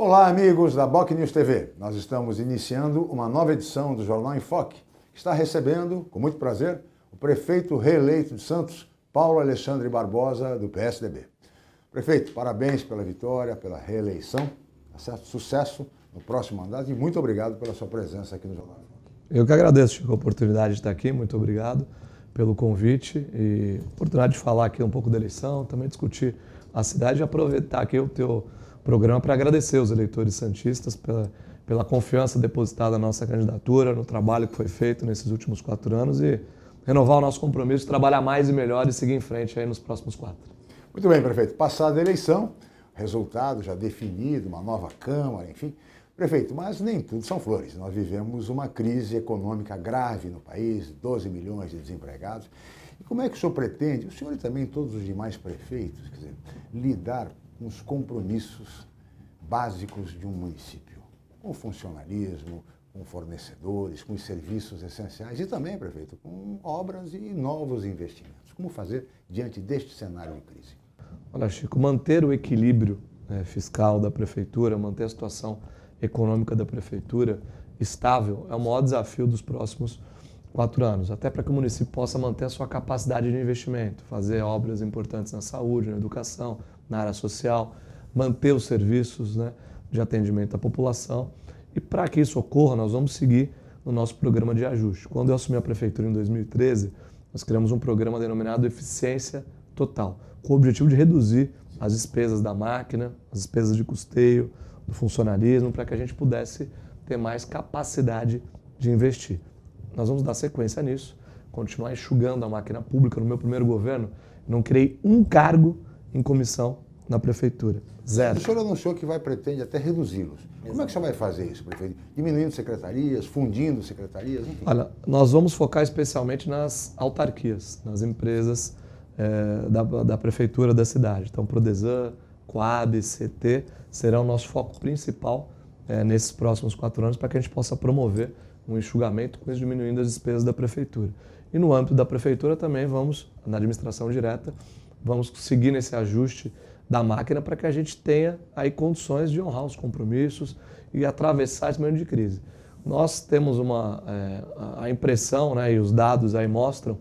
Olá, amigos da Boc News TV. Nós estamos iniciando uma nova edição do Jornal em Foque, que está recebendo, com muito prazer, o prefeito reeleito de Santos, Paulo Alexandre Barbosa, do PSDB. Prefeito, parabéns pela vitória, pela reeleição, tá certo? sucesso no próximo mandato e muito obrigado pela sua presença aqui no Jornal em Foque. Eu que agradeço a oportunidade de estar aqui, muito obrigado pelo convite e oportunidade de falar aqui um pouco da eleição, também discutir a cidade e aproveitar aqui o teu programa para agradecer os eleitores santistas pela, pela confiança depositada na nossa candidatura, no trabalho que foi feito nesses últimos quatro anos e renovar o nosso compromisso de trabalhar mais e melhor e seguir em frente aí nos próximos quatro. Muito bem, prefeito. Passada a eleição, resultado já definido, uma nova Câmara, enfim. Prefeito, mas nem tudo são flores. Nós vivemos uma crise econômica grave no país, 12 milhões de desempregados. E como é que o senhor pretende, o senhor e também todos os demais prefeitos, quer dizer, lidar nos compromissos básicos de um município, com o funcionalismo, com fornecedores, com os serviços essenciais e também, prefeito, com obras e novos investimentos. Como fazer diante deste cenário de crise? Olha, Chico, manter o equilíbrio né, fiscal da prefeitura, manter a situação econômica da prefeitura estável é o maior desafio dos próximos quatro anos, até para que o município possa manter a sua capacidade de investimento, fazer obras importantes na saúde, na educação, na área social, manter os serviços né, de atendimento à população. E para que isso ocorra, nós vamos seguir no nosso programa de ajuste. Quando eu assumi a prefeitura em 2013, nós criamos um programa denominado Eficiência Total, com o objetivo de reduzir as despesas da máquina, as despesas de custeio, do funcionalismo, para que a gente pudesse ter mais capacidade de investir. Nós vamos dar sequência nisso, continuar enxugando a máquina pública. No meu primeiro governo, não criei um cargo em comissão na prefeitura. Zero. O senhor anunciou que vai pretende até reduzi-los. Como é que o senhor vai fazer isso, prefeito? Diminuindo secretarias, fundindo secretarias, enfim. Olha, nós vamos focar especialmente nas autarquias, nas empresas é, da, da, prefeitura da cidade. Então, Prodesan, Coab, CT serão o nosso foco principal é, nesses próximos quatro anos para que a gente possa promover um enxugamento com isso diminuindo as despesas da prefeitura. E no âmbito da prefeitura também vamos, na administração direta, vamos seguir nesse ajuste da máquina para que a gente tenha aí condições de honrar os compromissos e atravessar esse momento de crise. Nós temos uma é, a impressão, né, e os dados aí mostram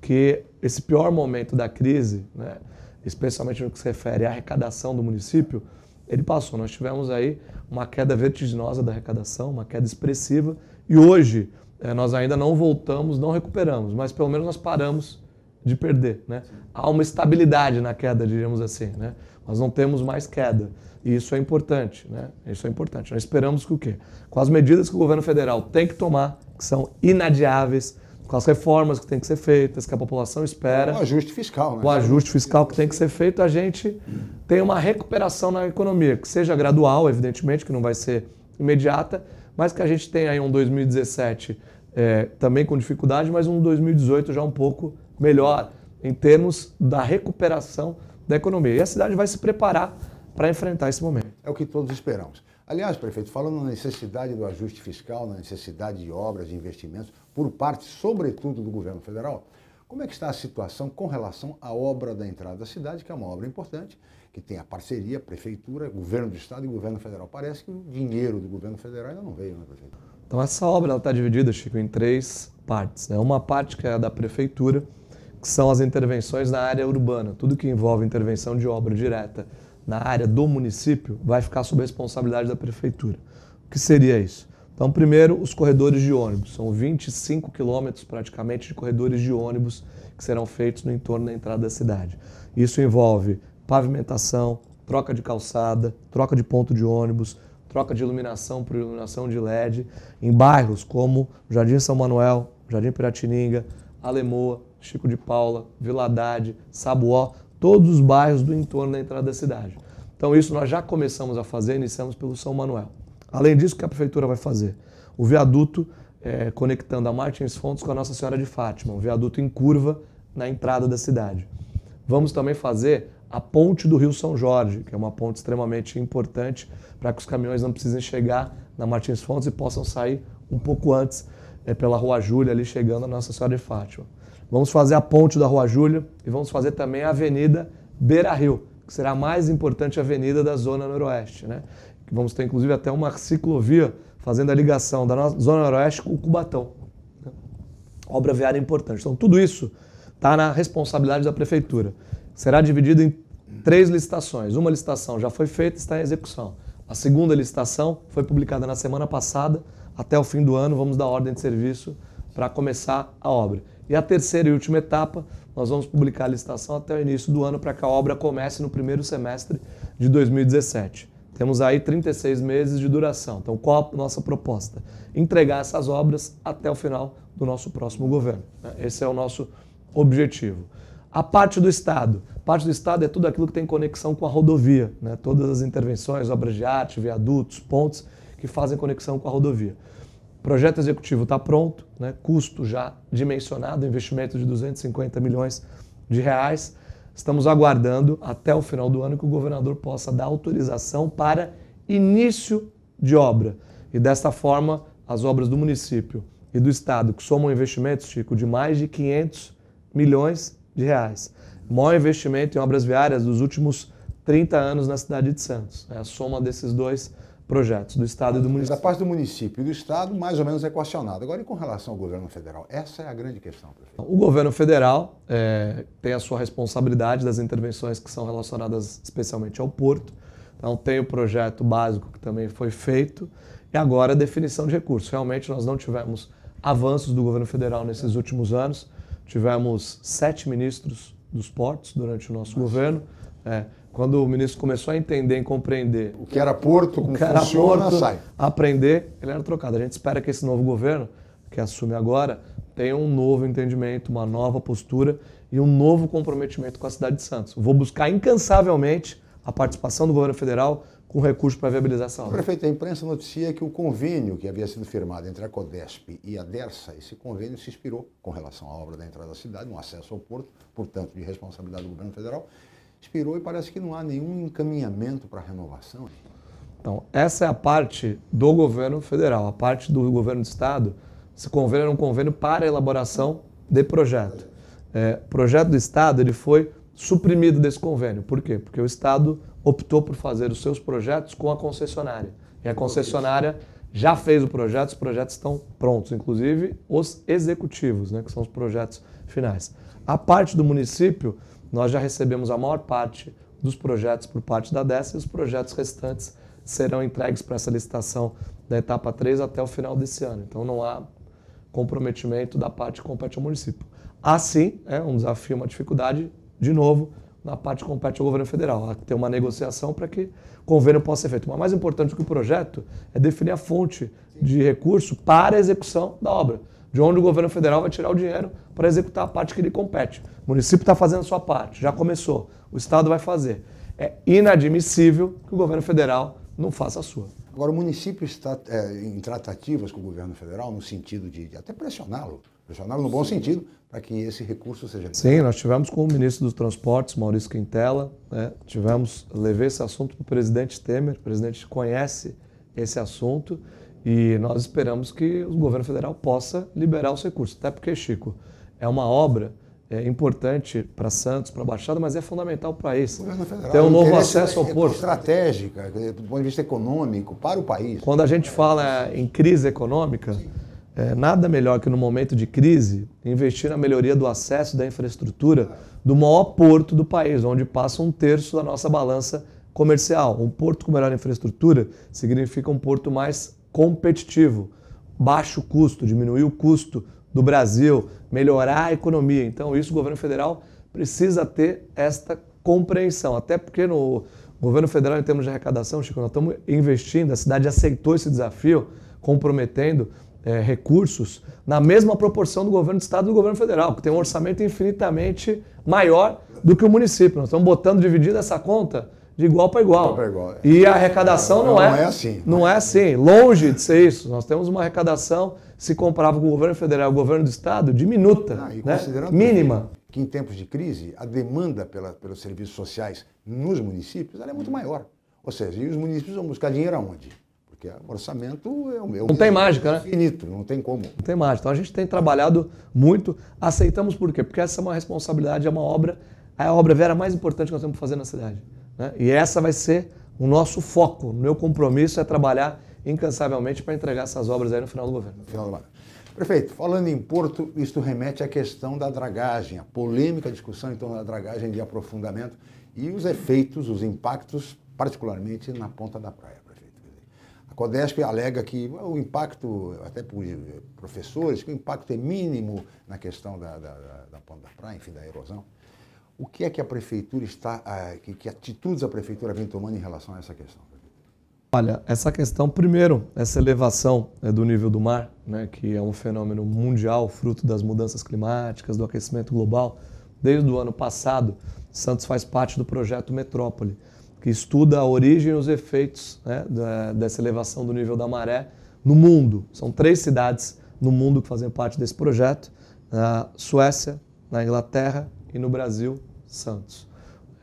que esse pior momento da crise, né, especialmente no que se refere à arrecadação do município, ele passou. Nós tivemos aí uma queda vertiginosa da arrecadação, uma queda expressiva, e hoje é, nós ainda não voltamos, não recuperamos, mas pelo menos nós paramos de perder. Né? Há uma estabilidade na queda, diríamos assim. Né? Nós não temos mais queda. E isso é importante. Né? Isso é importante. Nós esperamos que o quê? Com as medidas que o governo federal tem que tomar, que são inadiáveis, com as reformas que têm que ser feitas, que a população espera. O ajuste fiscal, né? O ajuste fiscal que tem que ser feito, a gente tem uma recuperação na economia, que seja gradual, evidentemente, que não vai ser imediata, mas que a gente tenha aí um 2017 é, eh, também com dificuldade, mas um 2018 já um pouco melhor em termos da recuperação da economia. E a cidade vai se preparar para enfrentar esse momento. É o que todos esperamos. Aliás, prefeito, falando na necessidade do ajuste fiscal, na necessidade de obras, de investimentos, por parte, sobretudo, do governo federal, como é que está a situação com relação à obra da entrada da cidade, que é uma obra importante, que tem a parceria, prefeitura, governo do estado e governo federal? Parece que o dinheiro do governo federal ainda não veio, né, prefeito? Então, essa obra está dividida, Chico, em três partes. Né? Uma parte que é da prefeitura, que são as intervenções na área urbana. Tudo que envolve intervenção de obra direta na área do município vai ficar sob a responsabilidade da prefeitura. O que seria isso? Então, primeiro, os corredores de ônibus. São 25 quilômetros praticamente de corredores de ônibus que serão feitos no entorno da entrada da cidade. Isso envolve pavimentação, troca de calçada, troca de ponto de ônibus, troca de iluminação por iluminação de LED, em bairros como Jardim São Manuel, Jardim Piratininga, Alemoa, Chico de Paula, Vila Haddad, Sabuó, todos os bairros do entorno da entrada da cidade. Então isso nós já começamos a fazer, iniciamos pelo São Manuel. Além disso, o que a prefeitura vai fazer? O viaduto é, conectando a Martins Fontes com a Nossa Senhora de Fátima, um viaduto em curva na entrada da cidade. Vamos também fazer a ponte do Rio São Jorge, que é uma ponte extremamente importante para que os caminhões não precisem chegar na Martins Fontes e possam sair um pouco antes é, pela Rua Júlia, ali chegando a Nossa Senhora de Fátima. Vamos fazer a ponte da Rua Júlio e vamos fazer também a Avenida Beira Rio, que será a mais importante avenida da Zona Noroeste. Né? Vamos ter inclusive até uma ciclovia fazendo a ligação da Zona Noroeste com o Cubatão. Né? Obra viária importante. Então, tudo isso está na responsabilidade da Prefeitura. Será dividido em três licitações. Uma licitação já foi feita e está em execução. A segunda licitação foi publicada na semana passada. Até o fim do ano, vamos dar ordem de serviço para começar a obra. E a terceira e última etapa, nós vamos publicar a licitação até o início do ano para que a obra comece no primeiro semestre de 2017. Temos aí 36 meses de duração. Então, qual a nossa proposta? Entregar essas obras até o final do nosso próximo governo. Né? Esse é o nosso objetivo. A parte do Estado. parte do Estado é tudo aquilo que tem conexão com a rodovia. Né? Todas as intervenções, obras de arte, viadutos, pontos que fazem conexão com a rodovia projeto executivo está pronto, né? custo já dimensionado, investimento de 250 milhões de reais. Estamos aguardando até o final do ano que o governador possa dar autorização para início de obra. E desta forma, as obras do município e do estado, que somam investimentos, Chico, de mais de 500 milhões de reais. O maior investimento em obras viárias dos últimos 30 anos na cidade de Santos. É a soma desses dois projetos do Estado e do município. Da parte do município e do Estado, mais ou menos é equacionado. Agora, e com relação ao governo federal? Essa é a grande questão, prefeito. O governo federal é, tem a sua responsabilidade das intervenções que são relacionadas especialmente ao porto. Então, tem o projeto básico que também foi feito. E agora a definição de recursos. Realmente, nós não tivemos avanços do governo federal nesses últimos anos. Tivemos sete ministros dos portos durante o nosso Nossa. governo. É, quando o ministro começou a entender e compreender o que era Porto, como era funciona, Porto, sai. aprender, ele era trocado. A gente espera que esse novo governo, que assume agora, tenha um novo entendimento, uma nova postura e um novo comprometimento com a cidade de Santos. Vou buscar incansavelmente a participação do governo federal com recurso para viabilizar essa obra. Prefeito, a imprensa noticia que o convênio que havia sido firmado entre a Codesp e a Dersa, esse convênio se inspirou com relação à obra da entrada da cidade, um acesso ao porto, portanto, de responsabilidade do governo federal, expirou e parece que não há nenhum encaminhamento para renovação. Então, essa é a parte do governo federal. A parte do governo do estado, esse convênio era um convênio para elaboração de projeto. É, projeto do estado ele foi suprimido desse convênio. Por quê? Porque o estado optou por fazer os seus projetos com a concessionária. E a concessionária já fez o projeto, os projetos estão prontos, inclusive os executivos, né, que são os projetos finais. A parte do município nós já recebemos a maior parte dos projetos por parte da DESA e os projetos restantes serão entregues para essa licitação da etapa 3 até o final desse ano. Então não há comprometimento da parte que compete ao município. Assim, é um desafio, uma dificuldade, de novo, na parte que compete ao governo federal. ter uma negociação para que o convênio possa ser feito. Mas mais importante do que o projeto é definir a fonte de recurso para a execução da obra. De onde o governo federal vai tirar o dinheiro para executar a parte que lhe compete. O município está fazendo a sua parte, já começou, o Estado vai fazer. É inadmissível que o governo federal não faça a sua. Agora, o município está é, em tratativas com o governo federal no sentido de, de até pressioná-lo, pressioná-lo no bom sentido, para que esse recurso seja. Liberado. Sim, nós tivemos com o ministro dos Transportes, Maurício Quintela, né, tivemos, levei esse assunto para o presidente Temer, o presidente conhece esse assunto e nós esperamos que o governo federal possa liberar os recursos. Até porque, Chico, é uma obra é, importante para Santos, para a Baixada, mas é fundamental para isso. Ter um novo acesso ao porto. Estratégica, do ponto de vista econômico, para o país. Quando a gente fala em crise econômica, é, nada melhor que no momento de crise investir na melhoria do acesso da infraestrutura do maior porto do país, onde passa um terço da nossa balança comercial. Um porto com melhor infraestrutura significa um porto mais competitivo, baixo custo, diminuir o custo do Brasil, melhorar a economia. Então, isso o governo federal precisa ter esta compreensão, até porque no governo federal, em termos de arrecadação, Chico, nós estamos investindo, a cidade aceitou esse desafio, comprometendo é, recursos na mesma proporção do governo do estado e do governo federal, que tem um orçamento infinitamente maior do que o município. Nós estamos botando, dividindo essa conta de igual para igual. igual, igual é. E a arrecadação não, não, é, não é assim. Não é, é assim. assim. Longe de ser isso. Nós temos uma arrecadação, se comparava com o governo federal e o governo do estado, diminuta, ah, né? mínima. Que, em tempos de crise, a demanda pela, pelos serviços sociais nos municípios é muito maior. Ou seja, e os municípios vão buscar dinheiro aonde? porque o orçamento é o meu. Não tem mágica, né? Finito, não tem como. Não tem mágica. Então a gente tem trabalhado muito, aceitamos por quê? Porque essa é uma responsabilidade, é uma obra, é a obra vera mais importante que nós temos que fazer na cidade. Né? E essa vai ser o nosso foco. O meu compromisso é trabalhar incansavelmente para entregar essas obras aí no final do governo. Prefeito, falando em porto, isto remete à questão da dragagem, a polêmica discussão em torno da dragagem de aprofundamento e os efeitos, os impactos, particularmente na ponta da praia, prefeito. A Codesp alega que o impacto, até por professores, que o impacto é mínimo na questão da, da, da ponta da praia, enfim, da erosão. O que é que a prefeitura está, que, que atitudes a prefeitura vem tomando em relação a essa questão? Olha, essa questão, primeiro, essa elevação né, do nível do mar, né, que é um fenômeno mundial, fruto das mudanças climáticas, do aquecimento global. Desde o ano passado, Santos faz parte do projeto Metrópole, que estuda a origem e os efeitos né, da, dessa elevação do nível da maré no mundo. São três cidades no mundo que fazem parte desse projeto: na Suécia, na Inglaterra e no Brasil, Santos.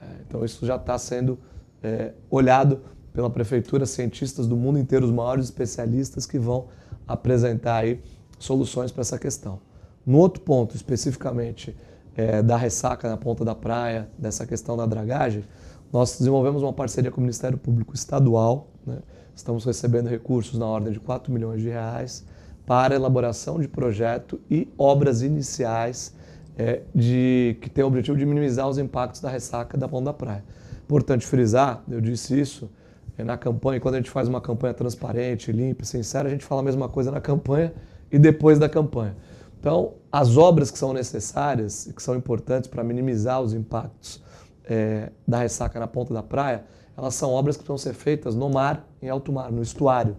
É, então isso já está sendo é, olhado pela prefeitura, cientistas do mundo inteiro, os maiores especialistas que vão apresentar aí soluções para essa questão. No outro ponto, especificamente é, da ressaca na ponta da praia, dessa questão da dragagem, nós desenvolvemos uma parceria com o Ministério Público Estadual, né? estamos recebendo recursos na ordem de 4 milhões de reais para elaboração de projeto e obras iniciais é, de, que tem o objetivo de minimizar os impactos da ressaca da mão da praia. Importante frisar, eu disse isso é, na campanha, quando a gente faz uma campanha transparente, limpa, sincera, a gente fala a mesma coisa na campanha e depois da campanha. Então, as obras que são necessárias e que são importantes para minimizar os impactos é, da ressaca na ponta da praia, elas são obras que precisam ser feitas no mar, em alto mar, no estuário,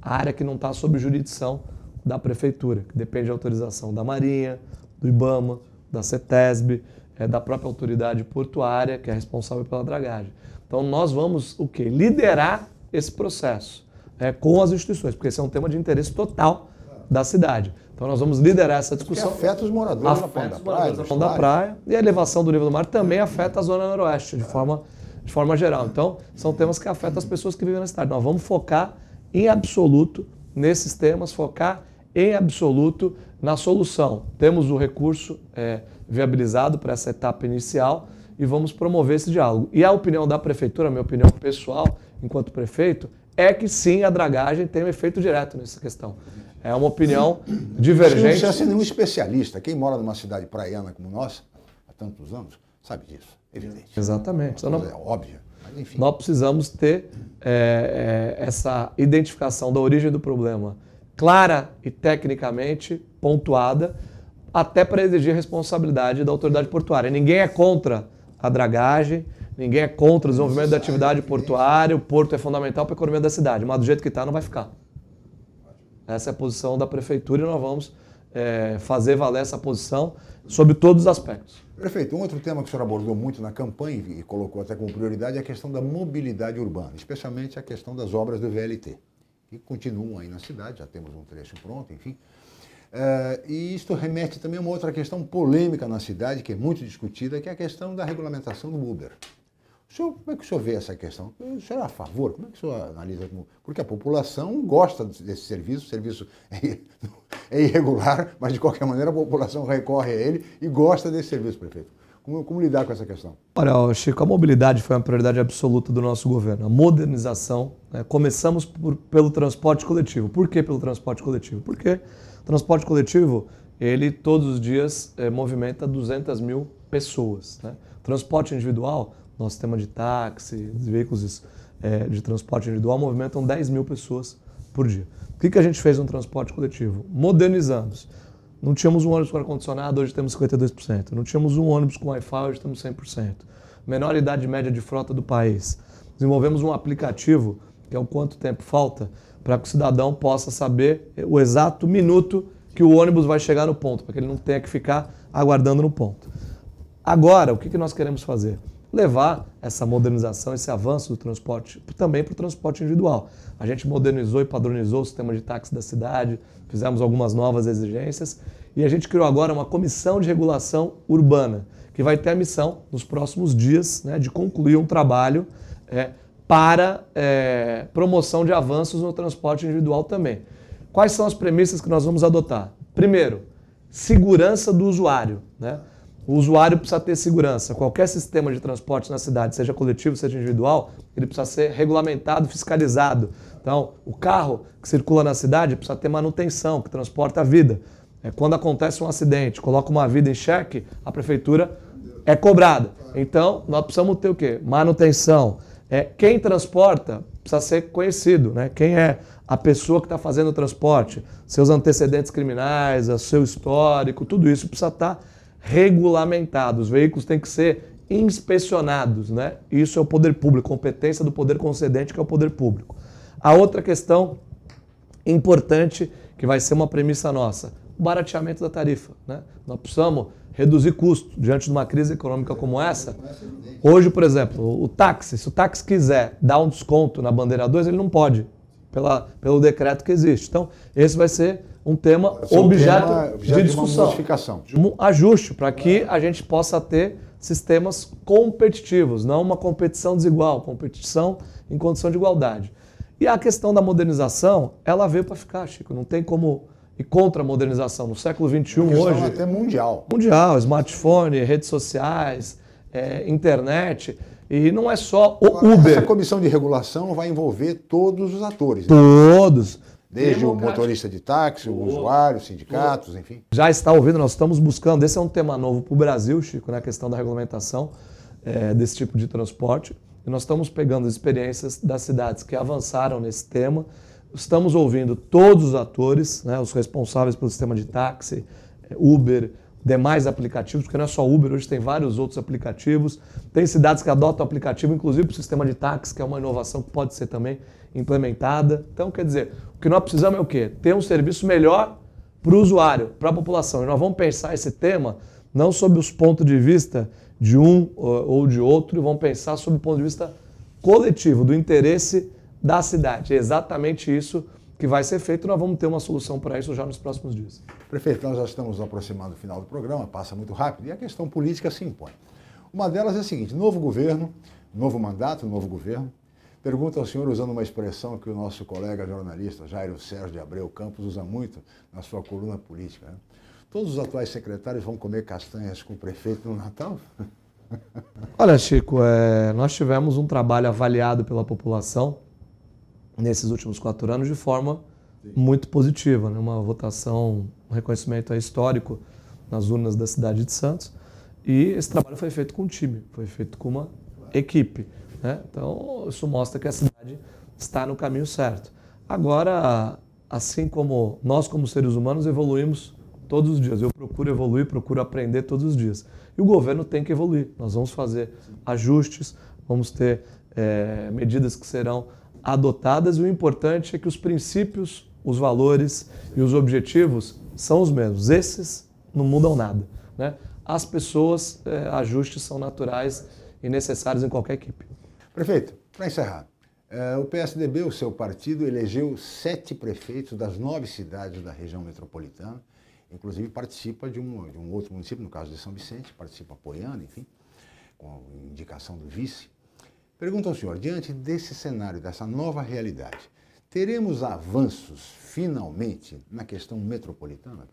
a área que não está sob jurisdição da prefeitura, que depende da autorização da Marinha, do IBAMA, da CETESB, é, da própria autoridade portuária, que é responsável pela dragagem. Então, nós vamos o quê? Liderar esse processo é, com as instituições, porque esse é um tema de interesse total da cidade. Então, nós vamos liderar essa é discussão. Que afeta os moradores afeta da, praia, da, praia, da praia. E a elevação do nível do mar também afeta a zona noroeste, de forma, de forma geral. Então, são temas que afetam as pessoas que vivem na cidade. Nós vamos focar em absoluto nesses temas, focar em absoluto na solução. Temos o recurso é, viabilizado para essa etapa inicial e vamos promover esse diálogo. E a opinião da prefeitura, a minha opinião pessoal, enquanto prefeito, é que sim, a dragagem tem um efeito direto nessa questão. É uma opinião divergente. Não precisa ser nenhum especialista. Quem mora numa cidade praiana como nossa, há tantos anos, sabe disso, evidente. Exatamente. Não, é óbvio. Nós precisamos ter é, é, essa identificação da origem do problema clara e tecnicamente pontuada, até para exigir responsabilidade da autoridade portuária. Ninguém é contra a dragagem, ninguém é contra o desenvolvimento da atividade portuária, o porto é fundamental para a economia da cidade, mas do jeito que está não vai ficar. Essa é a posição da prefeitura e nós vamos é, fazer valer essa posição sobre todos os aspectos. Prefeito, um outro tema que o senhor abordou muito na campanha e colocou até como prioridade é a questão da mobilidade urbana, especialmente a questão das obras do VLT que continuam aí na cidade, já temos um trecho pronto, enfim. Uh, e isto remete também a uma outra questão polêmica na cidade, que é muito discutida, que é a questão da regulamentação do Uber. O senhor, como é que o senhor vê essa questão? O senhor é a favor? Como é que o senhor analisa? Porque a população gosta desse serviço, o serviço é, é irregular, mas de qualquer maneira a população recorre a ele e gosta desse serviço, prefeito. Como, como lidar com essa questão? Olha, Chico, a mobilidade foi uma prioridade absoluta do nosso governo. A modernização. Né? Começamos por, pelo transporte coletivo. Por que pelo transporte coletivo? Porque o transporte coletivo, ele todos os dias é, movimenta 200 mil pessoas. Né? Transporte individual, nosso sistema de táxi, veículos é, de transporte individual movimentam 10 mil pessoas por dia. O que, que a gente fez no transporte coletivo? Modernizamos. Não tínhamos um ônibus com ar-condicionado, hoje temos 52%. Não tínhamos um ônibus com Wi-Fi, hoje temos 100%. Menor idade média de frota do país. Desenvolvemos um aplicativo, que é o quanto tempo falta, para que o cidadão possa saber o exato minuto que o ônibus vai chegar no ponto, para que ele não tenha que ficar aguardando no ponto. Agora, o que nós queremos fazer? levar essa modernização, esse avanço do transporte também para o transporte individual. A gente modernizou e padronizou o sistema de táxi da cidade, fizemos algumas novas exigências e a gente criou agora uma comissão de regulação urbana, que vai ter a missão, nos próximos dias, né, de concluir um trabalho é, para é, promoção de avanços no transporte individual também. Quais são as premissas que nós vamos adotar? Primeiro, segurança do usuário. Né? O usuário precisa ter segurança. Qualquer sistema de transporte na cidade, seja coletivo, seja individual, ele precisa ser regulamentado, fiscalizado. Então, o carro que circula na cidade precisa ter manutenção, que transporta a vida. É, quando acontece um acidente, coloca uma vida em xeque, a prefeitura é cobrada. Então, nós precisamos ter o quê? Manutenção. É, quem transporta precisa ser conhecido, né? Quem é a pessoa que está fazendo o transporte, seus antecedentes criminais, seu histórico, tudo isso precisa estar tá regulamentado, os veículos têm que ser inspecionados, né? Isso é o poder público, competência do poder concedente, que é o poder público. A outra questão importante, que vai ser uma premissa nossa, o barateamento da tarifa. Né? Nós precisamos reduzir custo diante de uma crise econômica como essa. Hoje, por exemplo, o táxi, se o táxi quiser dar um desconto na bandeira 2, ele não pode pela, pelo decreto que existe. Então, esse vai ser um tema um objeto, de discussão, um ajuste para que a gente possa ter sistemas competitivos, não uma competição desigual, competição em condição de igualdade. E a questão da modernização, ela veio para ficar, Chico. Não tem como ir contra a modernização. No século XXI, hoje. É até mundial. Mundial, smartphone, redes sociais, é, internet. E não é só o Agora, Uber. Essa comissão de regulação vai envolver todos os atores. Né? Todos. Desde o motorista de táxi, o usuário, sindicatos, enfim. Já está ouvindo, nós estamos buscando. Esse é um tema novo para o Brasil, Chico, na né? questão da regulamentação é, desse tipo de transporte. E nós estamos pegando as experiências das cidades que avançaram nesse tema. Estamos ouvindo todos os atores, né? os responsáveis pelo sistema de táxi, eh, Uber, demais aplicativos, porque não é só Uber, hoje tem vários outros aplicativos. Tem cidades que adotam aplicativo, inclusive para o sistema de táxi, que é uma inovação que pode ser também implementada. Então, quer dizer, o que nós precisamos é o quê? Ter um serviço melhor para o usuário, para a população. E nós vamos pensar esse tema não sob os pontos de vista de um ou de outro, e vamos pensar sob o ponto de vista coletivo, do interesse da cidade. É exatamente isso que vai ser feito. Nós vamos ter uma solução para isso já nos próximos dias. Prefeito, nós já estamos aproximando do final do programa, passa muito rápido, e a questão política se impõe. Uma delas é a seguinte: novo governo, novo mandato, novo governo. Pergunta ao senhor, usando uma expressão que o nosso colega jornalista Jairo Sérgio de Abreu Campos usa muito na sua coluna política. Né? Todos os atuais secretários vão comer castanhas com o prefeito no Natal? Olha, Chico, é, nós tivemos um trabalho avaliado pela população nesses últimos quatro anos de forma muito positiva, né? uma votação reconhecimento é histórico nas urnas da cidade de Santos. E esse trabalho foi feito com um time, foi feito com uma equipe. Né? Então, isso mostra que a cidade está no caminho certo. Agora, assim como nós, como seres humanos, evoluímos todos os dias. Eu procuro evoluir, procuro aprender todos os dias. E o governo tem que evoluir. Nós vamos fazer ajustes, vamos ter é, medidas que serão adotadas e o importante é que os princípios, os valores e os objetivos são os mesmos. Esses não mudam nada. Né? As pessoas, é, ajustes são naturais e necessários em qualquer equipe. Prefeito, para encerrar, eh, o PSDB, o seu partido, elegeu sete prefeitos das nove cidades da região metropolitana, inclusive participa de um, de um outro município, no caso de São Vicente, participa apoiando, enfim, com indicação do vice. Pergunta ao senhor, diante desse cenário, dessa nova realidade, Teremos avanços, finalmente, na questão metropolitana?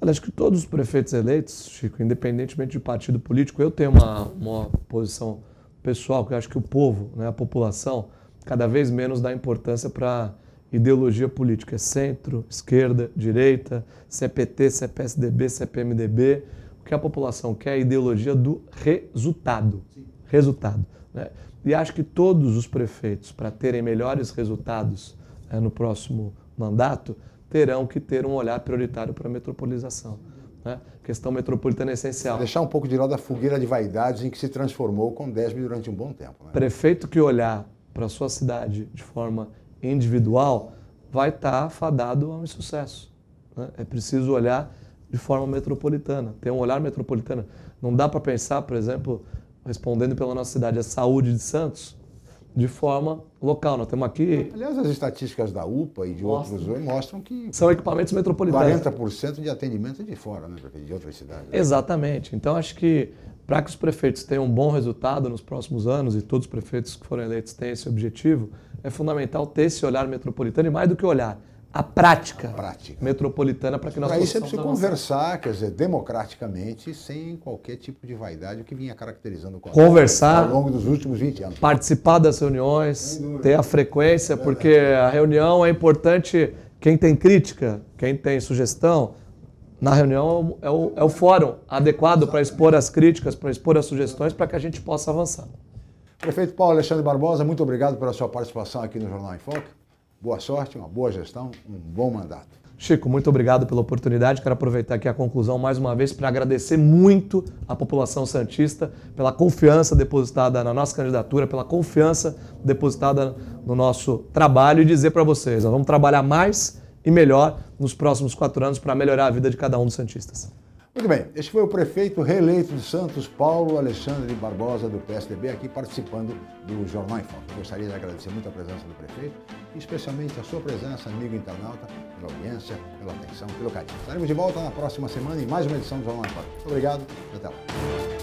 Olha, acho que todos os prefeitos eleitos, Chico, independentemente de partido político, eu tenho uma, uma posição pessoal que eu acho que o povo, né, a população, cada vez menos dá importância para ideologia política. É centro, esquerda, direita, CPT, CPSDB, CPMDB, O que a população quer é a ideologia do resultado. Sim. Resultado. Né? E acho que todos os prefeitos, para terem melhores resultados é, no próximo mandato, terão que ter um olhar prioritário para a metropolização. Né? A questão metropolitana é essencial. Deixar um pouco de lado da fogueira de vaidades em que se transformou com Desme durante um bom tempo. Né? Prefeito que olhar para a sua cidade de forma individual vai estar tá fadado ao insucesso. Né? É preciso olhar de forma metropolitana, ter um olhar metropolitano. Não dá para pensar, por exemplo, respondendo pela nossa cidade, a saúde de Santos, de forma local. Nós temos aqui. Aliás, as estatísticas da UPA e de mostram. outros mostram que. São equipamentos metropolitanos. 40% de atendimento é de fora, né, de outras cidades. Né? Exatamente. Então, acho que para que os prefeitos tenham um bom resultado nos próximos anos, e todos os prefeitos que foram eleitos têm esse objetivo, é fundamental ter esse olhar metropolitano e mais do que olhar, a prática, a prática. metropolitana para que nós possamos. isso é preciso conversar, quer dizer, democraticamente, sem qualquer tipo de vaidade, o que vinha caracterizando o conversar ao longo dos últimos 20 anos. Participar das reuniões, ter a frequência, é porque a reunião é importante. Quem tem crítica, quem tem sugestão, na reunião é o, é o é fórum adequado para expor as críticas, para expor as sugestões, para que a gente possa avançar. Prefeito Paulo Alexandre Barbosa, muito obrigado pela sua participação aqui no Jornal em Foque boa sorte, uma boa gestão, um bom mandato. Chico, muito obrigado pela oportunidade. Quero aproveitar aqui a conclusão mais uma vez para agradecer muito à população santista pela confiança depositada na nossa candidatura, pela confiança depositada no nosso trabalho e dizer para vocês, nós vamos trabalhar mais e melhor nos próximos quatro anos para melhorar a vida de cada um dos santistas. Muito bem, este foi o prefeito reeleito de Santos, Paulo Alexandre Barbosa, do PSDB, aqui participando do Jornal em Foco. Gostaria de agradecer muito a presença do prefeito, especialmente a sua presença, amigo internauta, pela audiência, pela atenção, pelo carinho. Estaremos de volta na próxima semana em mais uma edição do Jornal em Foco. Muito obrigado e até lá.